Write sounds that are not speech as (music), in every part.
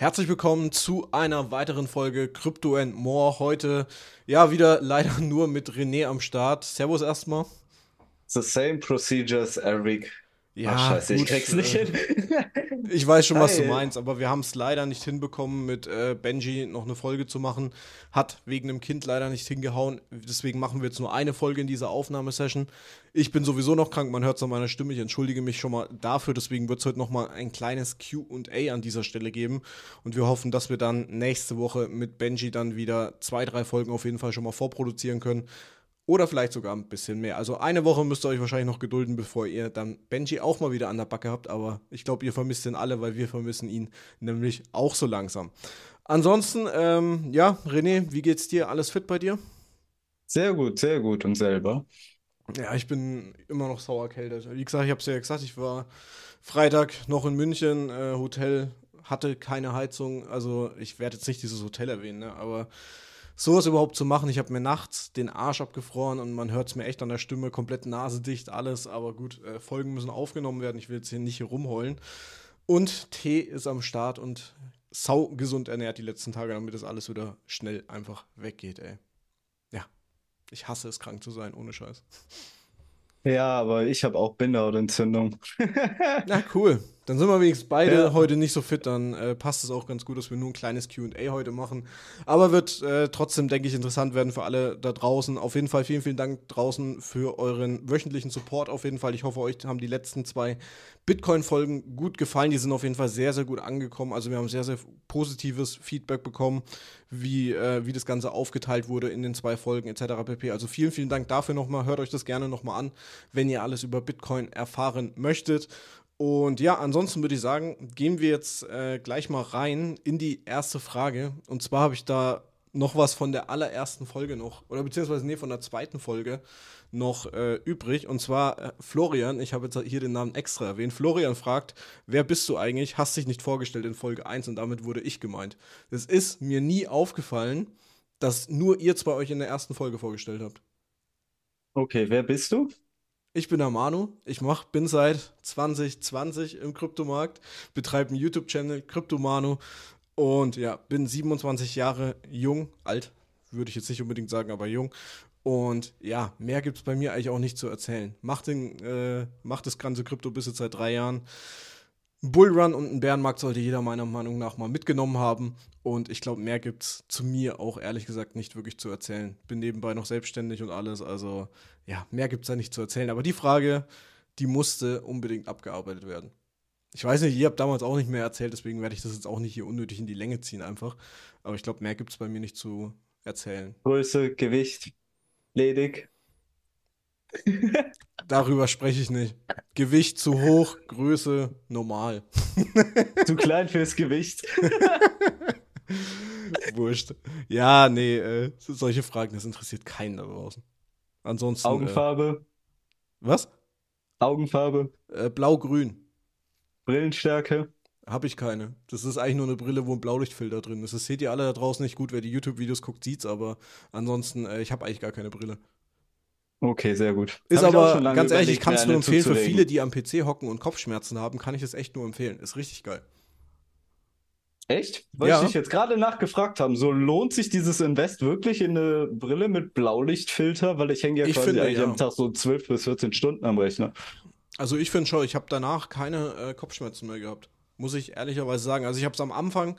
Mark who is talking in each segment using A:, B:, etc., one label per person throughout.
A: Herzlich willkommen zu einer weiteren Folge Crypto and More. Heute ja wieder leider (laughs) nur mit René am Start. Servus erstmal. The same procedures every ja, ah, scheiße, gut, ich krieg's nicht äh, hin. (laughs) ich weiß schon, was du meinst, aber wir haben es leider nicht hinbekommen, mit äh, Benji noch eine Folge zu machen. Hat wegen dem Kind leider nicht hingehauen. Deswegen machen wir jetzt nur eine Folge in dieser Aufnahmesession. Ich bin sowieso noch krank, man hört es an meiner Stimme. Ich entschuldige mich schon mal dafür. Deswegen wird es heute nochmal ein kleines QA an dieser Stelle geben. Und wir hoffen, dass wir dann nächste Woche mit Benji dann wieder zwei, drei Folgen auf jeden Fall schon mal vorproduzieren können. Oder vielleicht sogar ein bisschen mehr. Also eine Woche müsst ihr euch wahrscheinlich noch gedulden, bevor ihr dann Benji auch mal wieder an der Backe habt. Aber ich glaube, ihr vermisst ihn alle, weil wir vermissen ihn nämlich auch so langsam. Ansonsten, ähm, ja, René, wie geht's dir? Alles fit bei dir? Sehr gut, sehr gut und selber. Ja, ich bin immer noch sauer kältet. Wie gesagt, ich habe es ja gesagt, ich war Freitag noch in München, äh, Hotel hatte keine Heizung. Also ich werde jetzt nicht dieses Hotel erwähnen, ne? aber sowas überhaupt zu machen. Ich habe mir nachts den Arsch abgefroren und man hört es mir echt an der Stimme, komplett nasedicht, alles. Aber gut, äh, Folgen müssen aufgenommen werden. Ich will jetzt hier nicht rumheulen. Und Tee ist am Start und sau gesund ernährt die letzten Tage, damit das alles wieder schnell einfach weggeht, ey. Ja, ich hasse es, krank zu sein, ohne Scheiß.
B: Ja, aber ich habe auch Bindehautentzündung.
A: Na cool. Dann sind wir wenigstens beide ja. heute nicht so fit, dann äh, passt es auch ganz gut, dass wir nur ein kleines QA heute machen. Aber wird äh, trotzdem, denke ich, interessant werden für alle da draußen. Auf jeden Fall vielen, vielen Dank draußen für euren wöchentlichen Support. Auf jeden Fall. Ich hoffe, euch haben die letzten zwei Bitcoin-Folgen gut gefallen. Die sind auf jeden Fall sehr, sehr gut angekommen. Also wir haben sehr, sehr positives Feedback bekommen, wie, äh, wie das Ganze aufgeteilt wurde in den zwei Folgen etc. pp. Also vielen, vielen Dank dafür nochmal. Hört euch das gerne nochmal an, wenn ihr alles über Bitcoin erfahren möchtet. Und ja, ansonsten würde ich sagen, gehen wir jetzt äh, gleich mal rein in die erste Frage. Und zwar habe ich da noch was von der allerersten Folge noch, oder beziehungsweise nee, von der zweiten Folge noch äh, übrig. Und zwar äh, Florian, ich habe jetzt hier den Namen extra erwähnt. Florian fragt, wer bist du eigentlich? Hast dich nicht vorgestellt in Folge 1 und damit wurde ich gemeint. Es ist mir nie aufgefallen, dass nur ihr zwei euch in der ersten Folge vorgestellt habt. Okay, wer bist du? Ich bin der Manu. Ich mach, bin seit 2020 im Kryptomarkt, betreibe einen YouTube-Channel Kryptomanu und ja, bin 27 Jahre jung, alt, würde ich jetzt nicht unbedingt sagen, aber jung. Und ja, mehr gibt es bei mir eigentlich auch nicht zu erzählen. Mach, den, äh, macht das ganze Krypto bis jetzt seit drei Jahren. Bullrun und ein Bärenmarkt sollte jeder meiner Meinung nach mal mitgenommen haben. Und ich glaube, mehr gibt es zu mir auch ehrlich gesagt nicht wirklich zu erzählen. Bin nebenbei noch selbstständig und alles. Also ja, mehr gibt es da nicht zu erzählen. Aber die Frage, die musste unbedingt abgearbeitet werden. Ich weiß nicht, ihr habt damals auch nicht mehr erzählt, deswegen werde ich das jetzt auch nicht hier unnötig in die Länge ziehen einfach. Aber ich glaube, mehr gibt es bei mir nicht zu erzählen. Größe, Gewicht, ledig. (laughs) darüber spreche ich nicht. Gewicht zu hoch, Größe normal. (laughs) zu klein fürs Gewicht. (laughs) Wurscht. Ja, nee, äh, solche Fragen, das interessiert keinen da draußen. Ansonsten. Äh, Augenfarbe. Äh, was? Augenfarbe. Äh, Blau-grün. Brillenstärke. Habe ich keine. Das ist eigentlich nur eine Brille, wo ein Blaulichtfilter drin ist. Das seht ihr alle da draußen nicht gut. Wer die YouTube-Videos guckt, sieht's, aber ansonsten, äh, ich habe eigentlich gar keine Brille.
B: Okay, sehr gut. Ist aber, ganz ehrlich, ich kann es nur empfehlen, für viele,
A: die am PC hocken und Kopfschmerzen haben, kann ich es echt nur empfehlen. Ist richtig geil. Echt? Weil ja. ich dich
B: jetzt gerade nachgefragt haben, so lohnt sich dieses Invest wirklich in eine
A: Brille mit Blaulichtfilter, weil ich hänge ja ich quasi finde, ja. am Tag
B: so 12 bis 14 Stunden am Rechner.
A: Also ich finde schon, ich habe danach keine äh, Kopfschmerzen mehr gehabt. Muss ich ehrlicherweise sagen. Also ich habe es am Anfang,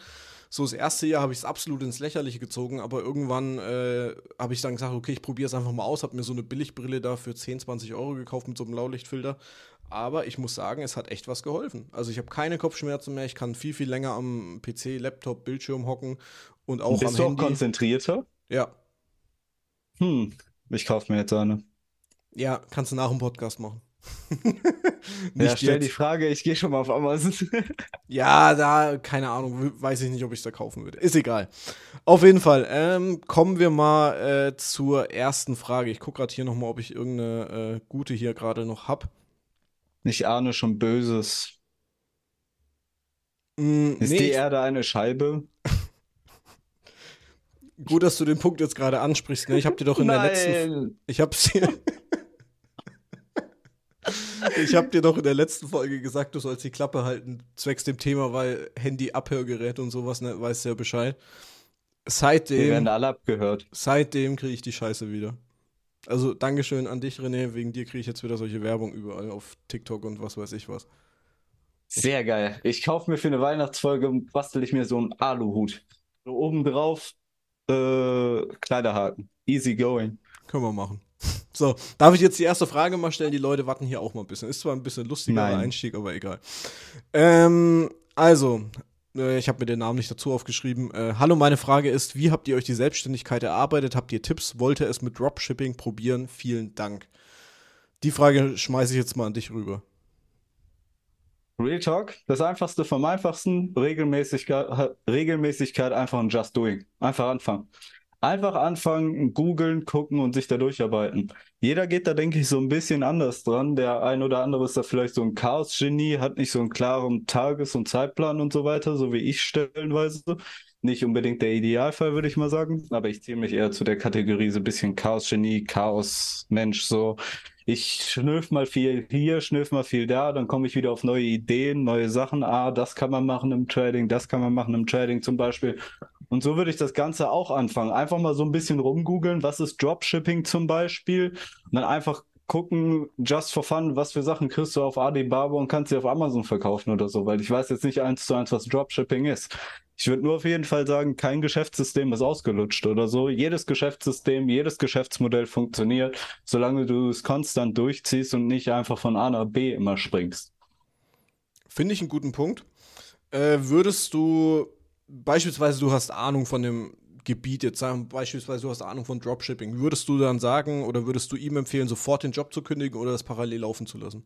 A: so das erste Jahr habe ich es absolut ins Lächerliche gezogen, aber irgendwann äh, habe ich dann gesagt, okay, ich probiere es einfach mal aus, habe mir so eine Billigbrille da für 10, 20 Euro gekauft mit so einem Laulichtfilter. Aber ich muss sagen, es hat echt was geholfen. Also ich habe keine Kopfschmerzen mehr, ich kann viel, viel länger am PC, Laptop, Bildschirm hocken und auch Bist am du Handy.
B: konzentrierter?
A: Ja. Hm,
B: ich kaufe mir jetzt eine.
A: Ja, kannst du nach dem Podcast machen. (laughs) ja, stell jetzt. die Frage, ich gehe schon mal auf Amazon. (laughs) ja, da, keine Ahnung, weiß ich nicht, ob ich es da kaufen würde. Ist egal. Auf jeden Fall, ähm, kommen wir mal äh, zur ersten Frage. Ich gucke gerade hier nochmal, ob ich irgendeine äh, gute hier gerade noch habe.
B: Ich ahne schon Böses.
A: Mm, Ist nee, die Erde
B: eine Scheibe? Gut, dass du den Punkt jetzt gerade ansprichst. Ne? Ich habe dir doch in Nein. der
A: letzten. Ich hab's dir. (laughs) Ich habe dir doch in der letzten Folge gesagt, du sollst die Klappe halten, zwecks dem Thema, weil Handy, Abhörgerät und sowas, ne, weißt ja Bescheid. Seitdem. Wir werden alle abgehört. Seitdem kriege ich die Scheiße wieder. Also, Dankeschön an dich, René. Wegen dir kriege ich jetzt wieder solche Werbung überall auf TikTok und was weiß ich was. Sehr geil. Ich kaufe mir für eine Weihnachtsfolge,
B: bastel ich mir so einen Aluhut. So oben drauf äh, Kleiderhaken.
A: Easy going. Können wir machen. So, darf ich jetzt die erste Frage mal stellen? Die Leute warten hier auch mal ein bisschen. Ist zwar ein bisschen lustiger Nein. Einstieg, aber egal. Ähm, also, äh, ich habe mir den Namen nicht dazu aufgeschrieben. Äh, hallo, meine Frage ist, wie habt ihr euch die Selbstständigkeit erarbeitet? Habt ihr Tipps? Wollte es mit Dropshipping probieren? Vielen Dank. Die Frage schmeiße ich jetzt mal an dich rüber. Real Talk, das Einfachste vom Einfachsten,
B: Regelmäßigkeit, Regelmäßigkeit einfach ein Just Doing. Einfach anfangen. Einfach anfangen, googeln, gucken und sich da durcharbeiten. Jeder geht da, denke ich, so ein bisschen anders dran. Der ein oder andere ist da vielleicht so ein Chaos-Genie, hat nicht so einen klaren Tages- und Zeitplan und so weiter, so wie ich stellenweise. Nicht unbedingt der Idealfall, würde ich mal sagen, aber ich ziehe mich eher zu der Kategorie so ein bisschen Chaos-Genie, Chaos-Mensch, so. Ich schnürf mal viel hier, schnürf mal viel da, dann komme ich wieder auf neue Ideen, neue Sachen. Ah, das kann man machen im Trading, das kann man machen im Trading zum Beispiel. Und so würde ich das Ganze auch anfangen. Einfach mal so ein bisschen rumgoogeln, was ist Dropshipping zum Beispiel? Und dann einfach gucken, just for fun, was für Sachen kriegst du auf Alibaba und kannst sie auf Amazon verkaufen oder so, weil ich weiß jetzt nicht eins zu eins, was Dropshipping ist. Ich würde nur auf jeden Fall sagen, kein Geschäftssystem ist ausgelutscht oder so. Jedes Geschäftssystem, jedes Geschäftsmodell funktioniert, solange du es konstant durchziehst und nicht einfach von A nach B immer springst.
A: Finde ich einen guten Punkt. Äh, würdest du beispielsweise du hast Ahnung von dem Gebiet, jetzt sagen beispielsweise du hast Ahnung von Dropshipping, würdest du dann sagen oder würdest du ihm empfehlen, sofort den Job zu kündigen oder das parallel laufen zu lassen?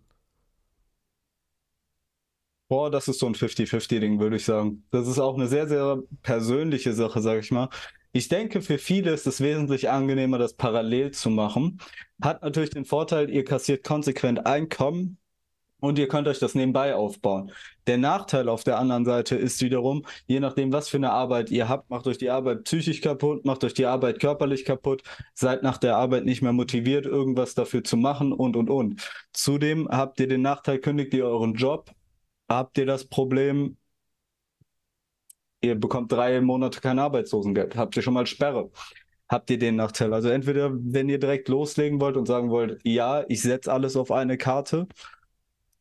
B: Boah, das ist so ein 50-50-Ding, würde ich sagen. Das ist auch eine sehr, sehr persönliche Sache, sage ich mal. Ich denke, für viele ist es wesentlich angenehmer, das parallel zu machen. Hat natürlich den Vorteil, ihr kassiert konsequent Einkommen, und ihr könnt euch das nebenbei aufbauen. Der Nachteil auf der anderen Seite ist wiederum, je nachdem, was für eine Arbeit ihr habt, macht euch die Arbeit psychisch kaputt, macht euch die Arbeit körperlich kaputt, seid nach der Arbeit nicht mehr motiviert, irgendwas dafür zu machen und, und, und. Zudem habt ihr den Nachteil, kündigt ihr euren Job, habt ihr das Problem, ihr bekommt drei Monate kein Arbeitslosengeld, habt ihr schon mal Sperre habt ihr den Nachteil. Also entweder, wenn ihr direkt loslegen wollt und sagen wollt, ja, ich setze alles auf eine Karte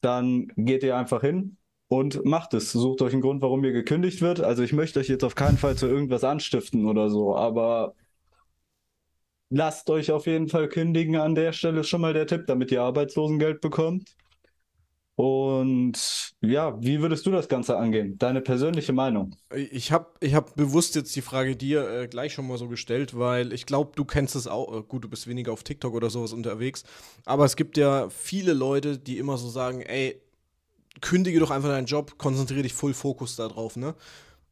B: dann geht ihr einfach hin und macht es. Sucht euch einen Grund, warum ihr gekündigt wird. Also ich möchte euch jetzt auf keinen Fall zu irgendwas anstiften oder so, aber lasst euch auf jeden Fall kündigen an der Stelle schon mal der Tipp, damit ihr Arbeitslosengeld bekommt. Und ja, wie würdest du das Ganze angehen? Deine persönliche Meinung?
A: Ich habe ich hab bewusst jetzt die Frage dir äh, gleich schon mal so gestellt, weil ich glaube, du kennst es auch. Äh, gut, du bist weniger auf TikTok oder sowas unterwegs. Aber es gibt ja viele Leute, die immer so sagen: Ey, kündige doch einfach deinen Job, konzentriere dich voll Fokus darauf, ne?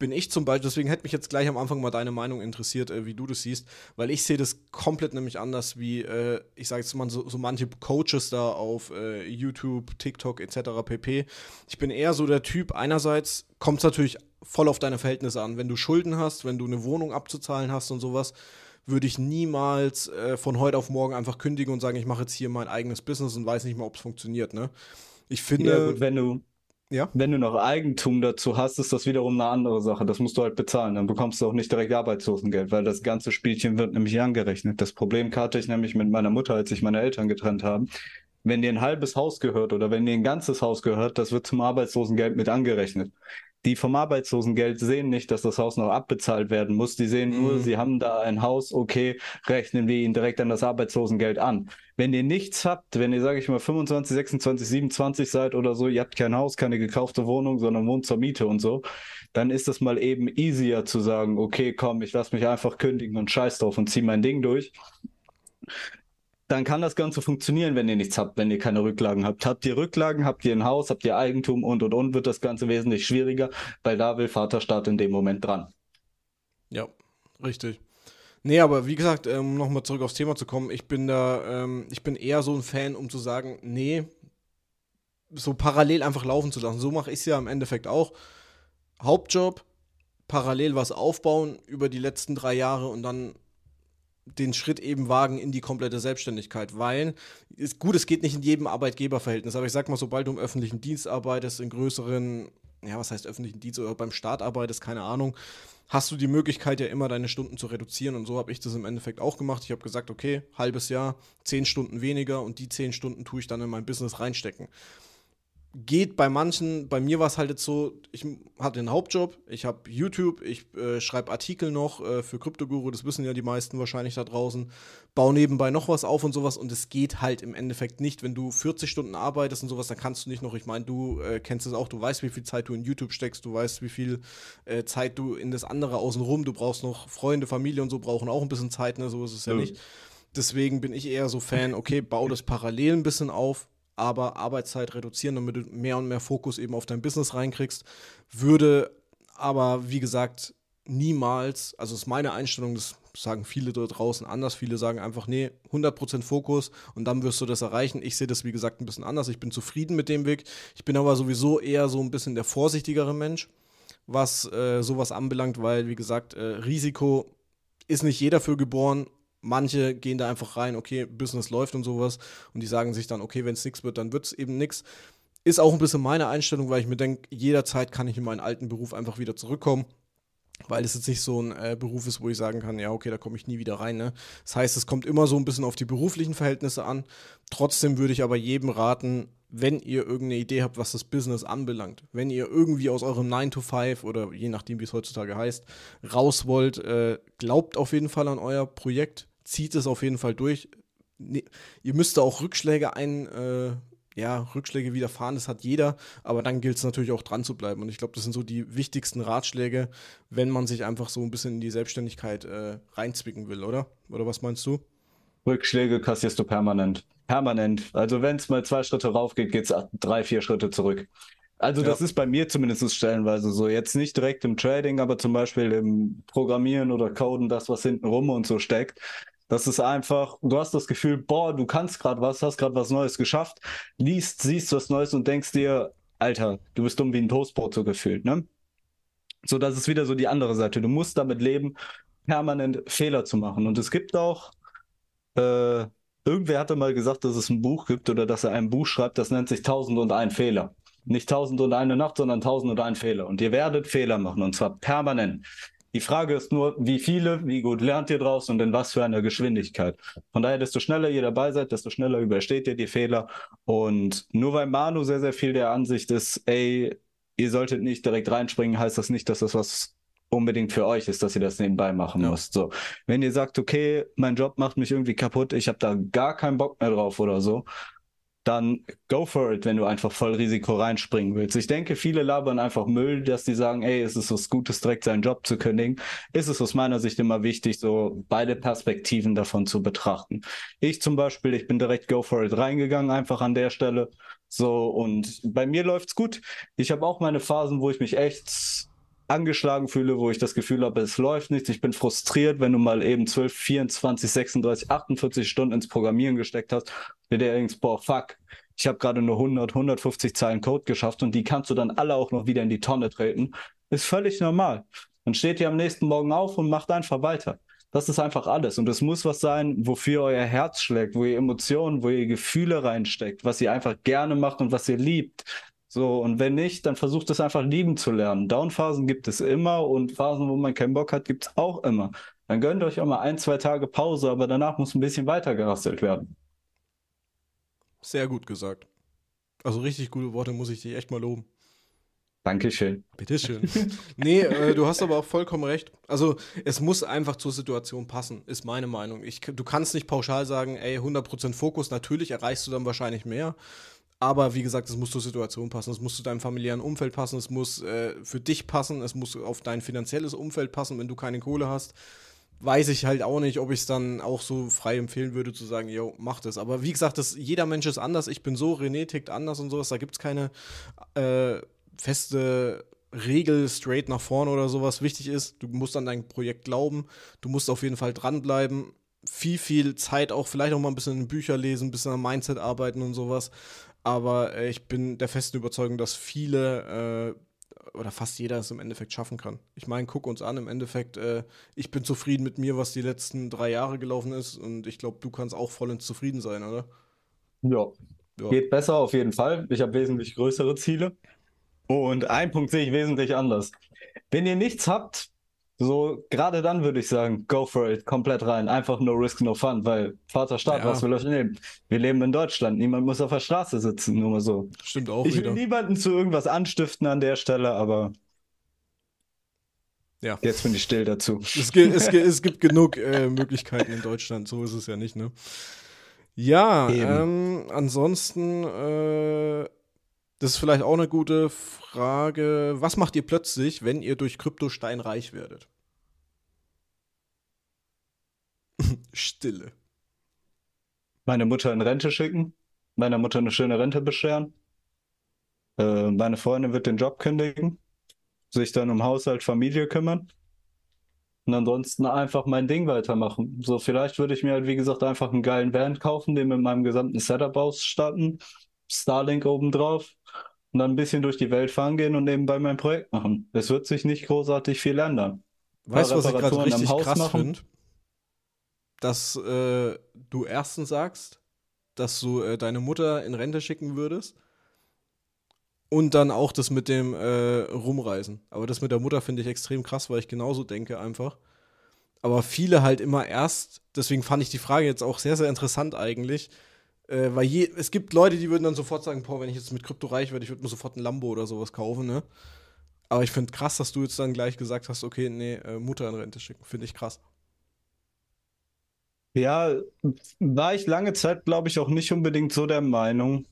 A: bin ich zum Beispiel, deswegen hätte mich jetzt gleich am Anfang mal deine Meinung interessiert, äh, wie du das siehst, weil ich sehe das komplett nämlich anders, wie äh, ich sage jetzt mal so, so, manche Coaches da auf äh, YouTube, TikTok etc. pp. Ich bin eher so der Typ, einerseits kommt es natürlich voll auf deine Verhältnisse an. Wenn du Schulden hast, wenn du eine Wohnung abzuzahlen hast und sowas, würde ich niemals äh, von heute auf morgen einfach kündigen und sagen, ich mache jetzt hier mein eigenes Business und weiß nicht mal, ob es funktioniert. Ne? Ich finde. Ja, gut, wenn du ja. Wenn du noch Eigentum dazu hast, ist das wiederum eine andere
B: Sache. Das musst du halt bezahlen. Dann bekommst du auch nicht direkt Arbeitslosengeld, weil das ganze Spielchen wird nämlich angerechnet. Das Problem hatte ich nämlich mit meiner Mutter, als sich meine Eltern getrennt haben. Wenn dir ein halbes Haus gehört oder wenn dir ein ganzes Haus gehört, das wird zum Arbeitslosengeld mit angerechnet die vom Arbeitslosengeld sehen nicht, dass das Haus noch abbezahlt werden muss. Die sehen nur, mhm. sie haben da ein Haus, okay, rechnen wir ihnen direkt an das Arbeitslosengeld an. Wenn ihr nichts habt, wenn ihr, sage ich mal, 25, 26, 27 seid oder so, ihr habt kein Haus, keine gekaufte Wohnung, sondern wohnt zur Miete und so, dann ist es mal eben easier zu sagen, okay, komm, ich lass mich einfach kündigen und scheiß drauf und zieh mein Ding durch dann kann das Ganze funktionieren, wenn ihr nichts habt, wenn ihr keine Rücklagen habt. Habt ihr Rücklagen, habt ihr ein Haus, habt ihr Eigentum und und und, wird das Ganze wesentlich schwieriger, weil da will Vaterstaat in dem Moment dran.
A: Ja, richtig. Nee, aber wie gesagt, ähm, um nochmal zurück aufs Thema zu kommen, ich bin da, ähm, ich bin eher so ein Fan, um zu sagen, nee, so parallel einfach laufen zu lassen. So mache ich es ja im Endeffekt auch. Hauptjob, parallel was aufbauen über die letzten drei Jahre und dann den Schritt eben wagen in die komplette Selbstständigkeit, weil ist gut, es geht nicht in jedem Arbeitgeberverhältnis, aber ich sag mal, sobald du im öffentlichen Dienst arbeitest, in größeren, ja, was heißt öffentlichen Dienst oder beim Staat arbeitest, keine Ahnung, hast du die Möglichkeit ja immer deine Stunden zu reduzieren und so habe ich das im Endeffekt auch gemacht. Ich habe gesagt, okay, halbes Jahr, zehn Stunden weniger und die zehn Stunden tue ich dann in mein Business reinstecken geht bei manchen, bei mir war es halt jetzt so, ich hatte den Hauptjob, ich habe YouTube, ich äh, schreibe Artikel noch äh, für Kryptoguru, das wissen ja die meisten wahrscheinlich da draußen, baue nebenbei noch was auf und sowas und es geht halt im Endeffekt nicht, wenn du 40 Stunden arbeitest und sowas, dann kannst du nicht noch, ich meine, du äh, kennst es auch, du weißt, wie viel Zeit du in YouTube steckst, du weißt, wie viel äh, Zeit du in das andere außenrum, du brauchst noch Freunde, Familie und so, brauchen auch ein bisschen Zeit, ne, so ist es ja, ja. nicht. Deswegen bin ich eher so Fan, okay, bau das parallel ein bisschen auf, aber Arbeitszeit reduzieren, damit du mehr und mehr Fokus eben auf dein Business reinkriegst. Würde aber, wie gesagt, niemals, also ist meine Einstellung, das sagen viele da draußen anders, viele sagen einfach, nee, 100% Fokus und dann wirst du das erreichen. Ich sehe das, wie gesagt, ein bisschen anders. Ich bin zufrieden mit dem Weg. Ich bin aber sowieso eher so ein bisschen der vorsichtigere Mensch, was äh, sowas anbelangt, weil, wie gesagt, äh, Risiko ist nicht jeder für geboren Manche gehen da einfach rein, okay, Business läuft und sowas. Und die sagen sich dann, okay, wenn es nichts wird, dann wird es eben nichts. Ist auch ein bisschen meine Einstellung, weil ich mir denke, jederzeit kann ich in meinen alten Beruf einfach wieder zurückkommen weil es jetzt nicht so ein äh, Beruf ist, wo ich sagen kann, ja, okay, da komme ich nie wieder rein. Ne? Das heißt, es kommt immer so ein bisschen auf die beruflichen Verhältnisse an. Trotzdem würde ich aber jedem raten, wenn ihr irgendeine Idee habt, was das Business anbelangt, wenn ihr irgendwie aus eurem 9 to 5 oder je nachdem, wie es heutzutage heißt, raus wollt, äh, glaubt auf jeden Fall an euer Projekt, zieht es auf jeden Fall durch. Ne, ihr müsst da auch Rückschläge ein, äh, ja, Rückschläge widerfahren, das hat jeder, aber dann gilt es natürlich auch dran zu bleiben. Und ich glaube, das sind so die wichtigsten Ratschläge, wenn man sich einfach so ein bisschen in die Selbstständigkeit äh, reinzwicken will, oder? Oder was meinst du?
B: Rückschläge kassierst du permanent. Permanent. Also wenn es mal zwei Schritte rauf geht, geht es drei, vier Schritte zurück. Also ja. das ist bei mir zumindest stellenweise so. Jetzt nicht direkt im Trading, aber zum Beispiel im Programmieren oder Coden, das, was hinten rum und so steckt. Das ist einfach, du hast das Gefühl, boah, du kannst gerade was, hast gerade was Neues geschafft, liest, siehst was Neues und denkst dir, Alter, du bist dumm wie ein Toastbrot so gefühlt, ne? So, das ist wieder so die andere Seite. Du musst damit leben, permanent Fehler zu machen. Und es gibt auch, äh, irgendwer hatte mal gesagt, dass es ein Buch gibt oder dass er ein Buch schreibt, das nennt sich 1001 Fehler. Nicht 1001 Nacht, sondern 1001 Fehler. Und ihr werdet Fehler machen und zwar permanent. Die Frage ist nur, wie viele, wie gut lernt ihr draus und in was für einer Geschwindigkeit. Von daher, desto schneller ihr dabei seid, desto schneller übersteht ihr die Fehler. Und nur weil Manu sehr, sehr viel der Ansicht ist, ey, ihr solltet nicht direkt reinspringen, heißt das nicht, dass das was unbedingt für euch ist, dass ihr das nebenbei machen ja. müsst. So, wenn ihr sagt, okay, mein Job macht mich irgendwie kaputt, ich habe da gar keinen Bock mehr drauf oder so, dann go for it, wenn du einfach voll Risiko reinspringen willst. Ich denke, viele labern einfach Müll, dass die sagen, ey, es ist was Gutes, direkt seinen Job zu kündigen. Ist es aus meiner Sicht immer wichtig, so beide Perspektiven davon zu betrachten. Ich zum Beispiel, ich bin direkt go for it reingegangen, einfach an der Stelle. So, und bei mir läuft's gut. Ich habe auch meine Phasen, wo ich mich echt angeschlagen fühle, wo ich das Gefühl habe, es läuft nichts, ich bin frustriert, wenn du mal eben 12, 24, 36, 48 Stunden ins Programmieren gesteckt hast, der dir denkst, boah, fuck, ich habe gerade nur 100, 150 Zeilen Code geschafft und die kannst du dann alle auch noch wieder in die Tonne treten, ist völlig normal. Dann steht ihr am nächsten Morgen auf und macht einfach weiter. Das ist einfach alles. Und es muss was sein, wofür euer Herz schlägt, wo ihr Emotionen, wo ihr Gefühle reinsteckt, was ihr einfach gerne macht und was ihr liebt. So, und wenn nicht, dann versucht es einfach lieben zu lernen. Downphasen gibt es immer und Phasen, wo man keinen Bock hat, gibt es auch immer. Dann gönnt euch auch mal ein, zwei Tage Pause, aber danach muss ein bisschen weiter gerastelt werden.
A: Sehr gut gesagt. Also richtig gute Worte, muss ich dich echt mal loben. Dankeschön. Bitteschön. (laughs) nee, äh, du hast aber auch vollkommen recht. Also, es muss einfach zur Situation passen, ist meine Meinung. Ich, du kannst nicht pauschal sagen, ey, 100% Fokus, natürlich erreichst du dann wahrscheinlich mehr. Aber wie gesagt, es muss zur Situation passen, es muss zu deinem familiären Umfeld passen, es muss äh, für dich passen, es muss auf dein finanzielles Umfeld passen, wenn du keine Kohle hast. Weiß ich halt auch nicht, ob ich es dann auch so frei empfehlen würde, zu sagen, yo, mach das. Aber wie gesagt, das, jeder Mensch ist anders. Ich bin so, René tickt anders und sowas. Da gibt es keine äh, feste Regel straight nach vorne oder sowas. Wichtig ist, du musst an dein Projekt glauben. Du musst auf jeden Fall dranbleiben viel, viel Zeit auch, vielleicht auch mal ein bisschen in Bücher lesen, ein bisschen am Mindset arbeiten und sowas. Aber äh, ich bin der festen Überzeugung, dass viele äh, oder fast jeder es im Endeffekt schaffen kann. Ich meine, guck uns an, im Endeffekt, äh, ich bin zufrieden mit mir, was die letzten drei Jahre gelaufen ist. Und ich glaube, du kannst auch vollends zufrieden sein, oder?
B: Ja. ja. Geht besser auf jeden Fall. Ich habe wesentlich größere Ziele. Und einen Punkt sehe ich wesentlich anders. Wenn ihr nichts habt, so, gerade dann würde ich sagen, go for it, komplett rein. Einfach no risk, no fun, weil Vater Staat, ja. was will euch nehmen? Wir leben in Deutschland, niemand muss auf der Straße sitzen, nur mal so. Stimmt auch. Ich will niemanden zu irgendwas anstiften an der Stelle, aber. Ja. Jetzt bin ich still dazu. Es gibt, es gibt,
A: es gibt genug äh, Möglichkeiten in Deutschland, so ist es ja nicht, ne? Ja, ähm, ansonsten, äh, das ist vielleicht auch eine gute Frage. Was macht ihr plötzlich, wenn ihr durch Krypto steinreich werdet? Stille.
B: Meine Mutter in Rente schicken, meiner Mutter eine schöne Rente bescheren. Äh, meine Freundin wird den Job kündigen, sich dann um Haushalt, Familie kümmern. Und ansonsten einfach mein Ding weitermachen. So, vielleicht würde ich mir halt, wie gesagt, einfach einen geilen Van kaufen, den mit meinem gesamten Setup ausstatten, Starlink obendrauf und dann ein bisschen durch die Welt fahren gehen und nebenbei mein Projekt machen. Es wird sich nicht großartig viel ändern. Weißt du, was ich gerade richtig krass finde?
A: dass äh, du erstens sagst, dass du äh, deine Mutter in Rente schicken würdest. Und dann auch das mit dem äh, Rumreisen. Aber das mit der Mutter finde ich extrem krass, weil ich genauso denke einfach. Aber viele halt immer erst, deswegen fand ich die Frage jetzt auch sehr, sehr interessant eigentlich. Äh, weil je, es gibt Leute, die würden dann sofort sagen: Boah, wenn ich jetzt mit Krypto reich werde, ich würde mir sofort ein Lambo oder sowas kaufen, ne? Aber ich finde krass, dass du jetzt dann gleich gesagt hast: Okay, nee, äh, Mutter in Rente schicken. Finde ich krass. Ja, war
B: ich lange Zeit, glaube ich, auch nicht unbedingt so der Meinung.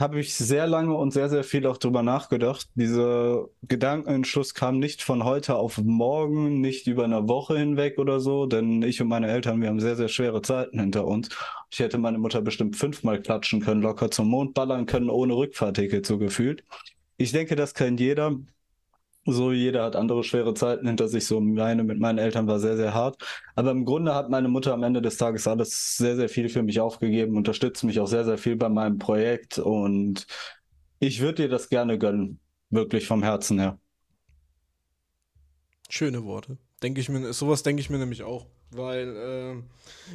B: Habe ich sehr lange und sehr, sehr viel auch drüber nachgedacht. Dieser Gedankenentschluss kam nicht von heute auf morgen, nicht über eine Woche hinweg oder so, denn ich und meine Eltern, wir haben sehr, sehr schwere Zeiten hinter uns. Ich hätte meine Mutter bestimmt fünfmal klatschen können, locker zum Mond ballern können, ohne Rückfahrticket so gefühlt. Ich denke, das kennt jeder. So, jeder hat andere schwere Zeiten hinter sich. So, meine mit meinen Eltern war sehr, sehr hart. Aber im Grunde hat meine Mutter am Ende des Tages alles sehr, sehr viel für mich aufgegeben, unterstützt mich auch sehr, sehr viel bei meinem Projekt und ich würde dir das gerne gönnen. Wirklich vom Herzen her.
A: Schöne Worte. Denke ich mir, sowas denke ich mir nämlich auch. Weil äh,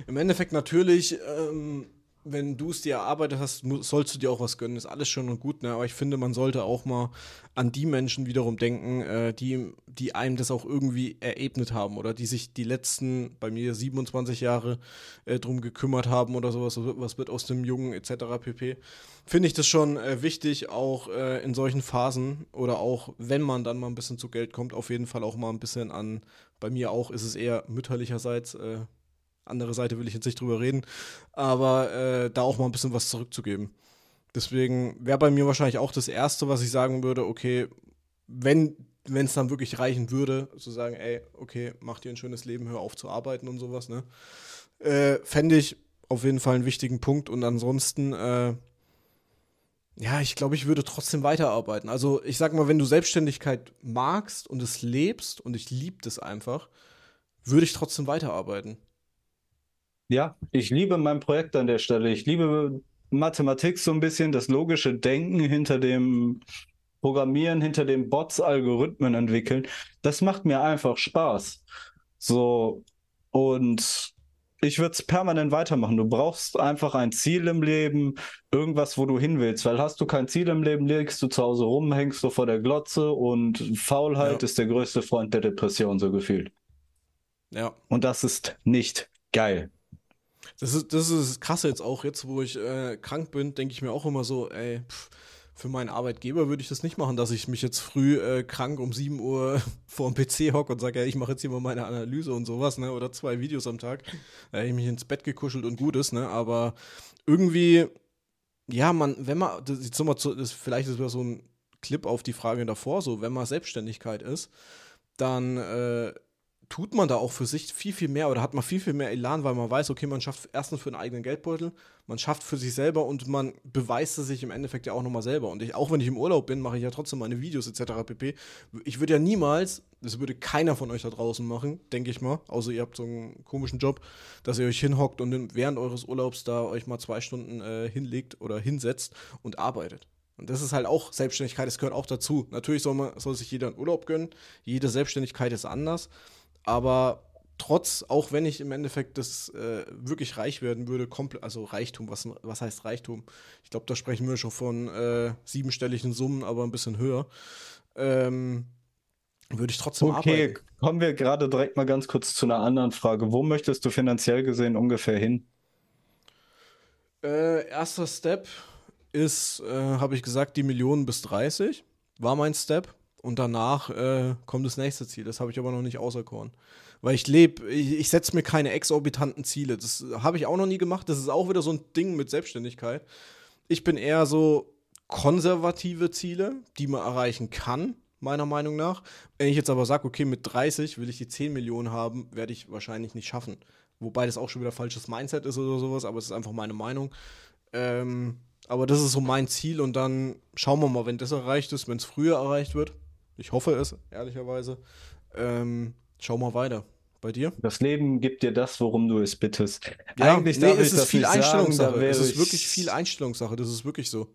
A: im Endeffekt natürlich ähm, wenn du es dir erarbeitet hast, sollst du dir auch was gönnen. Ist alles schön und gut, ne? Aber ich finde, man sollte auch mal an die Menschen wiederum denken, äh, die, die einem das auch irgendwie erebnet haben oder die sich die letzten, bei mir 27 Jahre, äh, drum gekümmert haben oder sowas. Was wird aus dem Jungen etc. pp. Finde ich das schon äh, wichtig, auch äh, in solchen Phasen oder auch, wenn man dann mal ein bisschen zu Geld kommt, auf jeden Fall auch mal ein bisschen an, bei mir auch ist es eher mütterlicherseits, äh, andere Seite will ich jetzt nicht drüber reden, aber äh, da auch mal ein bisschen was zurückzugeben. Deswegen wäre bei mir wahrscheinlich auch das Erste, was ich sagen würde, okay, wenn es dann wirklich reichen würde, zu sagen, ey, okay, mach dir ein schönes Leben, hör auf zu arbeiten und sowas, ne? Äh, Fände ich auf jeden Fall einen wichtigen Punkt. Und ansonsten, äh, ja, ich glaube, ich würde trotzdem weiterarbeiten. Also ich sag mal, wenn du Selbstständigkeit magst und es lebst und ich liebe das einfach, würde ich trotzdem weiterarbeiten ja,
B: ich liebe mein Projekt an der Stelle. Ich liebe Mathematik so ein bisschen, das logische Denken hinter dem Programmieren, hinter den Bots, Algorithmen entwickeln. Das macht mir einfach Spaß. So, und ich würde es permanent weitermachen. Du brauchst einfach ein Ziel im Leben, irgendwas, wo du hin willst. Weil hast du kein Ziel im Leben, legst du zu Hause rum, hängst du vor der Glotze und Faulheit ja. ist der größte Freund der Depression, so gefühlt. Ja. Und das ist nicht geil.
A: Das ist, das ist krass jetzt auch, jetzt wo ich äh, krank bin, denke ich mir auch immer so, ey, pff, für meinen Arbeitgeber würde ich das nicht machen, dass ich mich jetzt früh äh, krank um 7 Uhr (laughs) vor dem PC hocke und sage, ey, ich mache jetzt hier mal meine Analyse und sowas, ne? Oder zwei Videos am Tag. Da äh, hätte ich mich ins Bett gekuschelt und gut ist, ne? Aber irgendwie, ja, man, wenn man, das, jetzt mal zu, das, vielleicht ist das so ein Clip auf die Frage davor, so, wenn man Selbstständigkeit ist, dann äh, tut man da auch für sich viel, viel mehr oder hat man viel, viel mehr Elan, weil man weiß, okay, man schafft erstens für den eigenen Geldbeutel, man schafft für sich selber und man beweist es sich im Endeffekt ja auch nochmal selber. Und ich, auch wenn ich im Urlaub bin, mache ich ja trotzdem meine Videos etc. pp. Ich würde ja niemals, das würde keiner von euch da draußen machen, denke ich mal, außer ihr habt so einen komischen Job, dass ihr euch hinhockt und während eures Urlaubs da euch mal zwei Stunden äh, hinlegt oder hinsetzt und arbeitet. Und das ist halt auch Selbstständigkeit, das gehört auch dazu. Natürlich soll, man, soll sich jeder einen Urlaub gönnen, jede Selbstständigkeit ist anders aber trotz, auch wenn ich im Endeffekt das äh, wirklich reich werden würde, also Reichtum, was, was heißt Reichtum? Ich glaube, da sprechen wir schon von äh, siebenstelligen Summen, aber ein bisschen höher. Ähm, würde ich trotzdem okay, arbeiten.
B: Okay, kommen wir gerade direkt mal ganz kurz zu einer anderen Frage. Wo möchtest du finanziell gesehen ungefähr hin?
A: Äh, erster Step ist, äh, habe ich gesagt, die Millionen bis 30 war mein Step. Und danach äh, kommt das nächste Ziel. Das habe ich aber noch nicht auserkoren. Weil ich lebe, ich, ich setze mir keine exorbitanten Ziele. Das habe ich auch noch nie gemacht. Das ist auch wieder so ein Ding mit Selbstständigkeit. Ich bin eher so konservative Ziele, die man erreichen kann, meiner Meinung nach. Wenn ich jetzt aber sage, okay, mit 30 will ich die 10 Millionen haben, werde ich wahrscheinlich nicht schaffen. Wobei das auch schon wieder falsches Mindset ist oder sowas, aber es ist einfach meine Meinung. Ähm, aber das ist so mein Ziel und dann schauen wir mal, wenn das erreicht ist, wenn es früher erreicht wird ich hoffe es, ehrlicherweise. Ähm, schau mal weiter. Bei dir?
B: Das Leben gibt dir das, worum du es bittest. Ja, Eigentlich nee, ist das viel Einstellungssache. Sagen, es ist
A: wirklich viel Einstellungssache. Das ist wirklich so.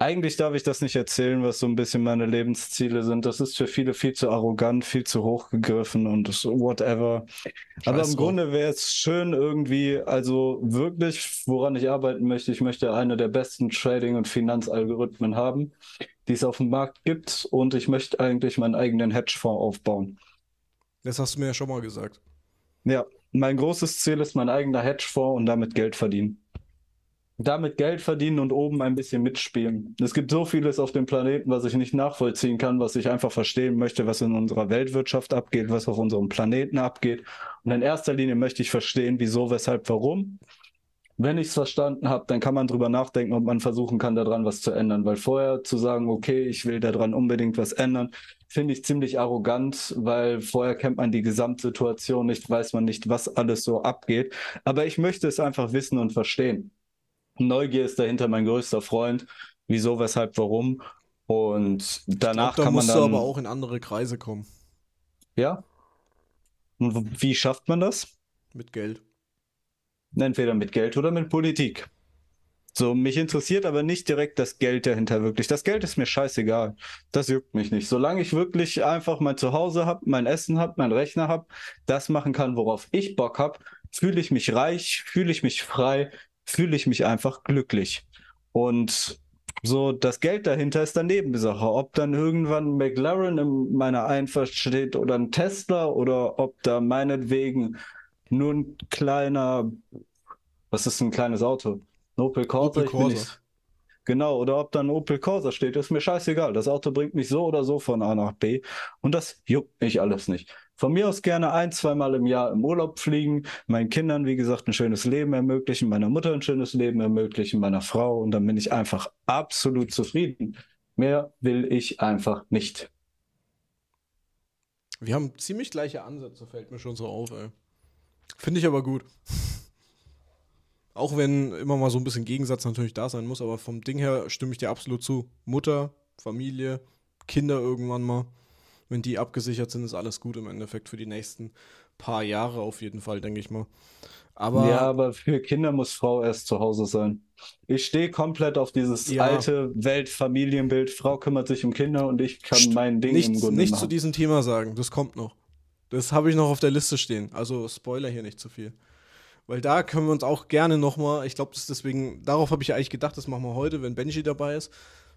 B: Eigentlich darf ich das nicht erzählen, was so ein bisschen meine Lebensziele sind. Das ist für viele viel zu arrogant, viel zu hochgegriffen und whatever. Scheiß Aber im Grunde wäre es schön irgendwie, also wirklich, woran ich arbeiten möchte, ich möchte eine der besten Trading- und Finanzalgorithmen haben die es auf dem Markt gibt und ich möchte eigentlich meinen eigenen Hedgefonds aufbauen.
A: Das hast du mir ja schon mal gesagt.
B: Ja, mein großes Ziel ist mein eigener Hedgefonds und damit Geld verdienen. Damit Geld verdienen und oben ein bisschen mitspielen. Es gibt so vieles auf dem Planeten, was ich nicht nachvollziehen kann, was ich einfach verstehen möchte, was in unserer Weltwirtschaft abgeht, was auf unserem Planeten abgeht. Und in erster Linie möchte ich verstehen, wieso, weshalb, warum wenn ich es verstanden habe, dann kann man drüber nachdenken, ob man versuchen kann, daran was zu ändern. Weil vorher zu sagen, okay, ich will daran unbedingt was ändern, finde ich ziemlich arrogant, weil vorher kennt man die Gesamtsituation nicht, weiß man nicht, was alles so abgeht. Aber ich möchte es einfach wissen und verstehen. Neugier ist dahinter mein größter Freund. Wieso, weshalb, warum? Und danach glaub, da kann man dann. Du aber auch
A: in andere Kreise kommen.
B: Ja. Und wie schafft man das? Mit Geld. Entweder mit Geld oder mit Politik. So, mich interessiert aber nicht direkt das Geld dahinter wirklich. Das Geld ist mir scheißegal. Das juckt mich nicht. Solange ich wirklich einfach mein Zuhause habe, mein Essen habe, mein Rechner habe, das machen kann, worauf ich Bock habe, fühle ich mich reich, fühle ich mich frei, fühle ich mich einfach glücklich. Und so, das Geld dahinter ist dann Nebensache. Ob dann irgendwann McLaren in meiner Einfahrt steht oder ein Tesla oder ob da meinetwegen nur ein kleiner, was ist ein kleines Auto? Ein Opel Corsa. Opel Corsa. Nicht, genau, oder ob da ein Opel Corsa steht, ist mir scheißegal. Das Auto bringt mich so oder so von A nach B und das juckt mich alles nicht. Von mir aus gerne ein, zweimal im Jahr im Urlaub fliegen, meinen Kindern, wie gesagt, ein schönes Leben ermöglichen, meiner Mutter ein schönes Leben ermöglichen, meiner Frau und dann bin ich einfach absolut zufrieden. Mehr will ich einfach nicht.
A: Wir haben ziemlich gleiche Ansätze, fällt mir schon so auf, ey. Finde ich aber gut. Auch wenn immer mal so ein bisschen Gegensatz natürlich da sein muss, aber vom Ding her stimme ich dir absolut zu. Mutter, Familie, Kinder irgendwann mal. Wenn die abgesichert sind, ist alles gut im Endeffekt für die nächsten paar Jahre auf jeden Fall, denke ich mal. Aber ja,
B: aber für Kinder muss Frau erst zu Hause sein. Ich stehe komplett auf dieses ja. alte Weltfamilienbild. Frau kümmert sich um Kinder und ich kann mein Ding nicht, im Grunde Nichts zu
A: diesem Thema sagen, das kommt noch. Das habe ich noch auf der Liste stehen. Also Spoiler hier nicht zu viel. Weil da können wir uns auch gerne nochmal, ich glaube, das deswegen, darauf habe ich eigentlich gedacht, das machen wir heute, wenn Benji dabei ist.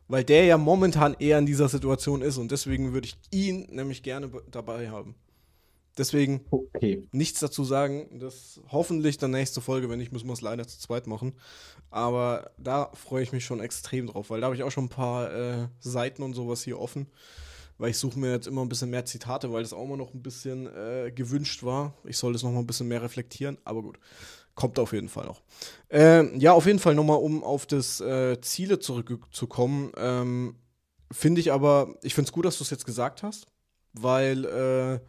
A: Weil der ja momentan eher in dieser Situation ist und deswegen würde ich ihn nämlich gerne dabei haben. Deswegen okay. nichts dazu sagen. Das hoffentlich dann nächste Folge, wenn nicht, müssen wir es leider zu zweit machen. Aber da freue ich mich schon extrem drauf, weil da habe ich auch schon ein paar äh, Seiten und sowas hier offen weil ich suche mir jetzt immer ein bisschen mehr Zitate, weil das auch immer noch ein bisschen äh, gewünscht war. Ich soll das nochmal ein bisschen mehr reflektieren, aber gut, kommt auf jeden Fall noch. Ähm, ja, auf jeden Fall nochmal, um auf das äh, Ziele zurückzukommen, ähm, finde ich aber, ich finde es gut, dass du es jetzt gesagt hast, weil äh,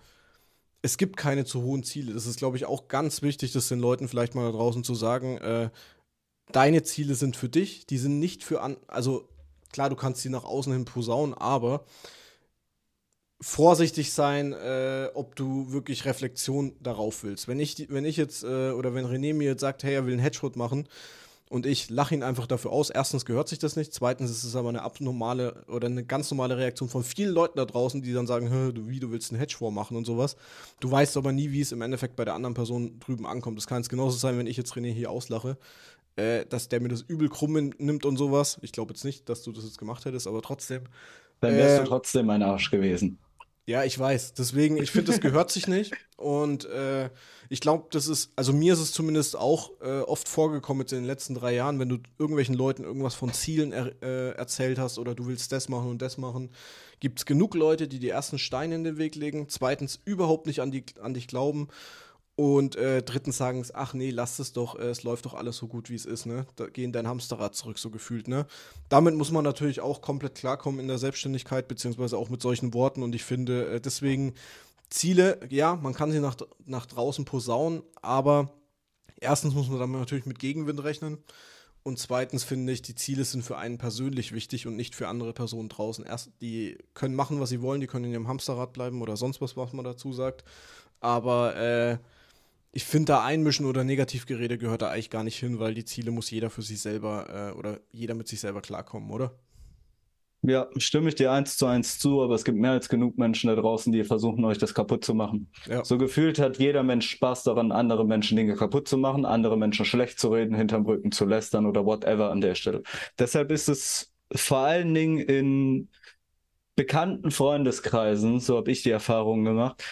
A: es gibt keine zu hohen Ziele. Das ist, glaube ich, auch ganz wichtig, das den Leuten vielleicht mal da draußen zu sagen. Äh, deine Ziele sind für dich, die sind nicht für an. Also klar, du kannst sie nach außen hin posaunen, aber vorsichtig sein, äh, ob du wirklich Reflexion darauf willst. Wenn ich, wenn ich jetzt äh, oder wenn René mir jetzt sagt, hey, er will einen Hedgehut machen und ich lache ihn einfach dafür aus, erstens gehört sich das nicht, zweitens ist es aber eine abnormale oder eine ganz normale Reaktion von vielen Leuten da draußen, die dann sagen, du, wie, du willst einen Hedgehog machen und sowas. Du weißt aber nie, wie es im Endeffekt bei der anderen Person drüben ankommt. Das kann es genauso sein, wenn ich jetzt René hier auslache. Äh, dass der mir das übel krumm nimmt und sowas. Ich glaube jetzt nicht, dass du das jetzt gemacht hättest, aber trotzdem. Dann wärst du ähm,
B: trotzdem ein Arsch gewesen.
A: Ja, ich weiß. Deswegen, ich finde, das gehört sich nicht. Und äh, ich glaube, das ist, also mir ist es zumindest auch äh, oft vorgekommen jetzt in den letzten drei Jahren, wenn du irgendwelchen Leuten irgendwas von Zielen er, äh, erzählt hast oder du willst das machen und das machen, gibt es genug Leute, die die ersten Steine in den Weg legen, zweitens überhaupt nicht an, die, an dich glauben und äh, drittens sagen es, ach nee, lass es doch, äh, es läuft doch alles so gut, wie es ist, ne? Da gehen dein Hamsterrad zurück, so gefühlt, ne? Damit muss man natürlich auch komplett klarkommen in der Selbstständigkeit, beziehungsweise auch mit solchen Worten. Und ich finde, äh, deswegen Ziele, ja, man kann sie nach, nach draußen posaunen, aber erstens muss man damit natürlich mit Gegenwind rechnen. Und zweitens finde ich, die Ziele sind für einen persönlich wichtig und nicht für andere Personen draußen. Erst, die können machen, was sie wollen, die können in ihrem Hamsterrad bleiben oder sonst was, was man dazu sagt. Aber äh, ich finde da Einmischen oder Negativgerede gehört da eigentlich gar nicht hin, weil die Ziele muss jeder für sich selber äh, oder jeder mit sich selber klarkommen, oder?
B: Ja, stimme ich dir eins zu eins zu, aber es gibt mehr als genug Menschen da draußen, die versuchen, euch das kaputt zu machen. Ja. So gefühlt hat jeder Mensch Spaß daran, andere Menschen Dinge kaputt zu machen, andere Menschen schlecht zu reden, hinterm Rücken zu lästern oder whatever an der Stelle. Deshalb ist es vor allen Dingen in bekannten Freundeskreisen, so habe ich die Erfahrung gemacht,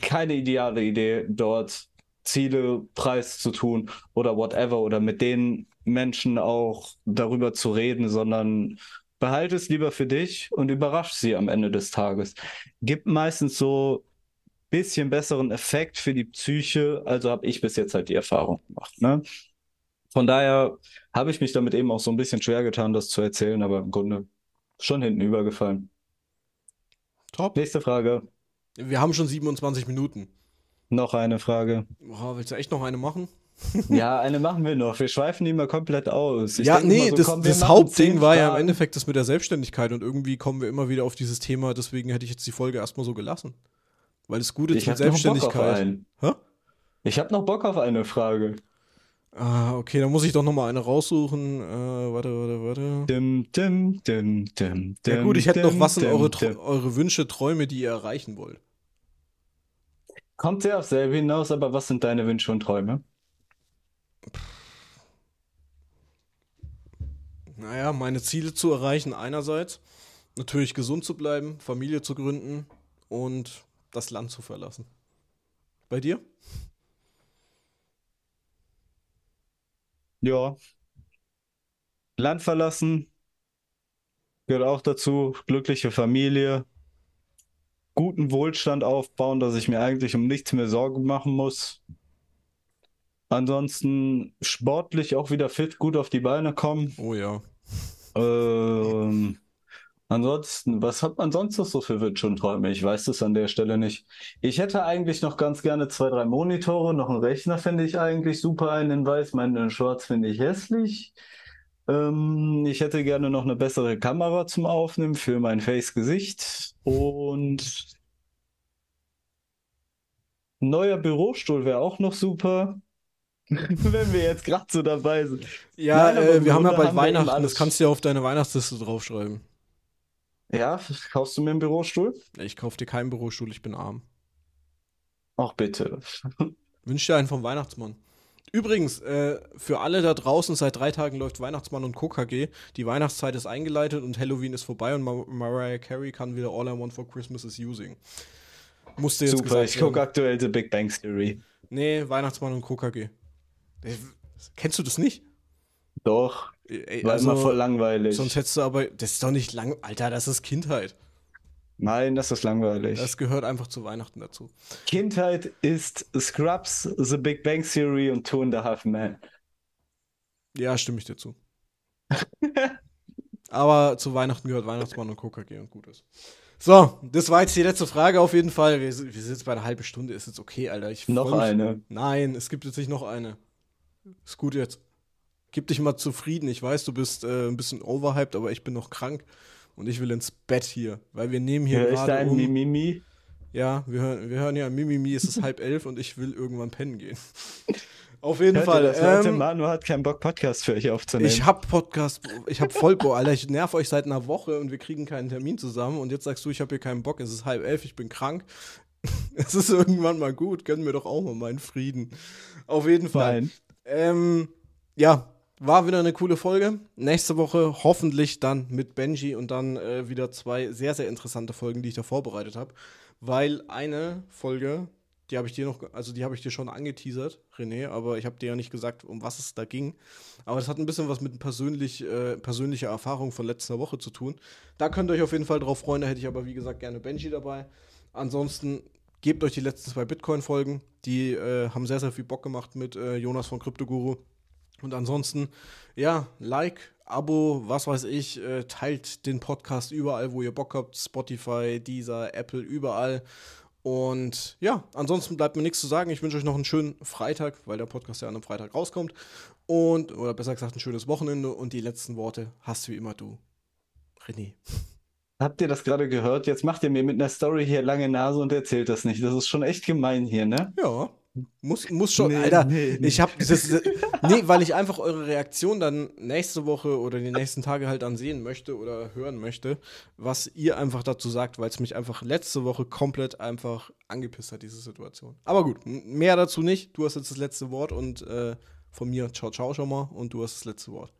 B: keine ideale Idee, dort Ziele preiszutun oder whatever oder mit den Menschen auch darüber zu reden, sondern behalte es lieber für dich und überrasch sie am Ende des Tages. Gibt meistens so ein bisschen besseren Effekt für die Psyche, also habe ich bis jetzt halt die Erfahrung gemacht. Ne? Von daher habe ich mich damit eben auch so ein bisschen schwer getan, das zu erzählen, aber im Grunde schon hinten übergefallen.
A: Top. Nächste Frage. Wir haben schon 27 Minuten.
B: Noch eine Frage.
A: Oh, willst du echt noch eine machen?
B: (laughs) ja, eine machen wir noch. Wir schweifen die mal komplett aus. Ich ja, nee, so, das, das Hauptding war ja
A: im Endeffekt das mit der Selbstständigkeit und irgendwie kommen wir immer wieder auf dieses Thema. Deswegen hätte ich jetzt die Folge erstmal so gelassen. Weil das Gute ist mit Selbstständigkeit.
B: Ich habe noch Bock auf eine Frage.
A: Ah, okay, dann muss ich doch nochmal eine raussuchen. Äh, warte, warte, warte.
B: Dim, dim, dim, dim, ja gut, ich hätte noch, was sind eure,
A: eure Wünsche, Träume, die ihr erreichen wollt?
B: Kommt sehr auf selbe hinaus, aber was sind deine Wünsche und Träume?
A: Naja, meine Ziele zu erreichen einerseits, natürlich gesund zu bleiben, Familie zu gründen und das Land zu verlassen. Bei dir? Ja. Land verlassen
B: gehört auch dazu. Glückliche Familie. Guten Wohlstand aufbauen, dass ich mir eigentlich um nichts mehr Sorgen machen muss. Ansonsten sportlich auch wieder fit, gut auf die Beine kommen. Oh ja. Ähm, Ansonsten, was hat man sonst noch so für Witschenträume? Ich weiß das an der Stelle nicht. Ich hätte eigentlich noch ganz gerne zwei, drei Monitore, noch einen Rechner finde ich eigentlich super, einen in weiß, meinen in schwarz finde ich hässlich. Ähm, ich hätte gerne noch eine bessere Kamera zum Aufnehmen für mein Face-Gesicht und ein neuer Bürostuhl wäre auch noch super. (laughs) wenn wir
A: jetzt gerade so
B: dabei sind. Ja, Nein, äh, wir haben ja bald eh Weihnachten, das
A: kannst du ja auf deine Weihnachtsliste draufschreiben. Ja, kaufst du mir einen Bürostuhl? Ich kauf dir keinen Bürostuhl, ich bin arm. Ach bitte. (laughs) Wünsch dir einen vom Weihnachtsmann. Übrigens, äh, für alle da draußen, seit drei Tagen läuft Weihnachtsmann und KKG. Die Weihnachtszeit ist eingeleitet und Halloween ist vorbei und Mar Mariah Carey kann wieder All I Want for Christmas is Using. Musste jetzt Super, ich gucke
B: aktuell The Big Bang Theory.
A: Nee, Weihnachtsmann und KKG. Kennst du das nicht? Doch. Äh, ey, war also, immer voll langweilig. Sonst hättest du aber. Das ist doch nicht lang. Alter, das ist Kindheit. Nein, das ist langweilig. Das gehört einfach zu Weihnachten dazu.
B: Kindheit ist Scrubs, The Big Bang Theory
A: und Two and a Half Men. Ja, stimme ich dir zu. (laughs) aber zu Weihnachten gehört Weihnachtsmann und Coca-Cola und Gutes. So, das war jetzt die letzte Frage auf jeden Fall. Wir, wir sind jetzt bei einer halben Stunde, ist jetzt okay, Alter. Ich noch eine. Nein, es gibt jetzt nicht noch eine. Ist gut jetzt gib dich mal zufrieden. Ich weiß, du bist äh, ein bisschen overhyped, aber ich bin noch krank und ich will ins Bett hier, weil wir nehmen hier ja, gerade ist da ein um. Mimimi? Ja, wir hören, wir hören ja Mimimi, es ist halb elf und ich will irgendwann pennen gehen. (laughs) Auf jeden Hört Fall. Das, ähm, Manu hat keinen Bock, Podcast für euch aufzunehmen. Ich hab Podcast, ich hab Vollbo, Alter. Ich nerv euch seit einer Woche und wir kriegen keinen Termin zusammen. Und jetzt sagst du, ich hab hier keinen Bock, es ist halb elf, ich bin krank. (laughs) es ist irgendwann mal gut, gönn mir doch auch mal meinen Frieden. Auf jeden Fall. Nein. Ähm, ja, war wieder eine coole Folge. Nächste Woche hoffentlich dann mit Benji und dann äh, wieder zwei sehr, sehr interessante Folgen, die ich da vorbereitet habe. Weil eine Folge, die habe ich dir noch, also die habe ich dir schon angeteasert, René, aber ich habe dir ja nicht gesagt, um was es da ging. Aber das hat ein bisschen was mit persönlich, äh, persönlicher Erfahrung von letzter Woche zu tun. Da könnt ihr euch auf jeden Fall drauf freuen. Da hätte ich aber, wie gesagt, gerne Benji dabei. Ansonsten gebt euch die letzten zwei Bitcoin-Folgen. Die äh, haben sehr, sehr viel Bock gemacht mit äh, Jonas von CryptoGuru. Und ansonsten, ja, like, Abo, was weiß ich, äh, teilt den Podcast überall, wo ihr Bock habt, Spotify, Deezer, Apple, überall. Und ja, ansonsten bleibt mir nichts zu sagen. Ich wünsche euch noch einen schönen Freitag, weil der Podcast ja an einem Freitag rauskommt. Und, oder besser gesagt, ein schönes Wochenende. Und die letzten Worte hast du wie immer du, René.
B: Habt ihr das gerade gehört? Jetzt macht ihr mir mit einer Story hier lange Nase und erzählt das nicht. Das ist schon echt gemein hier, ne?
A: Ja. Muss, muss schon, nee, Alter. Nee, Ich habe dieses. nee, weil ich einfach eure Reaktion dann nächste Woche oder die nächsten Tage halt dann sehen möchte oder hören möchte, was ihr einfach dazu sagt, weil es mich einfach letzte Woche komplett einfach angepisst hat, diese Situation. Aber gut, mehr dazu nicht. Du hast jetzt das letzte Wort und äh, von mir, ciao, ciao schon mal. Und du hast das letzte Wort.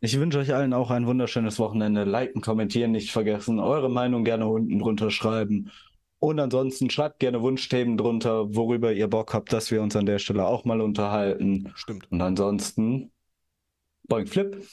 B: Ich wünsche euch allen auch ein wunderschönes Wochenende. Liken, kommentieren nicht vergessen. Eure Meinung gerne unten drunter schreiben. Und ansonsten schreibt gerne Wunschthemen drunter, worüber ihr Bock habt, dass wir uns an der Stelle auch mal unterhalten. Stimmt. Und ansonsten, Boing Flip.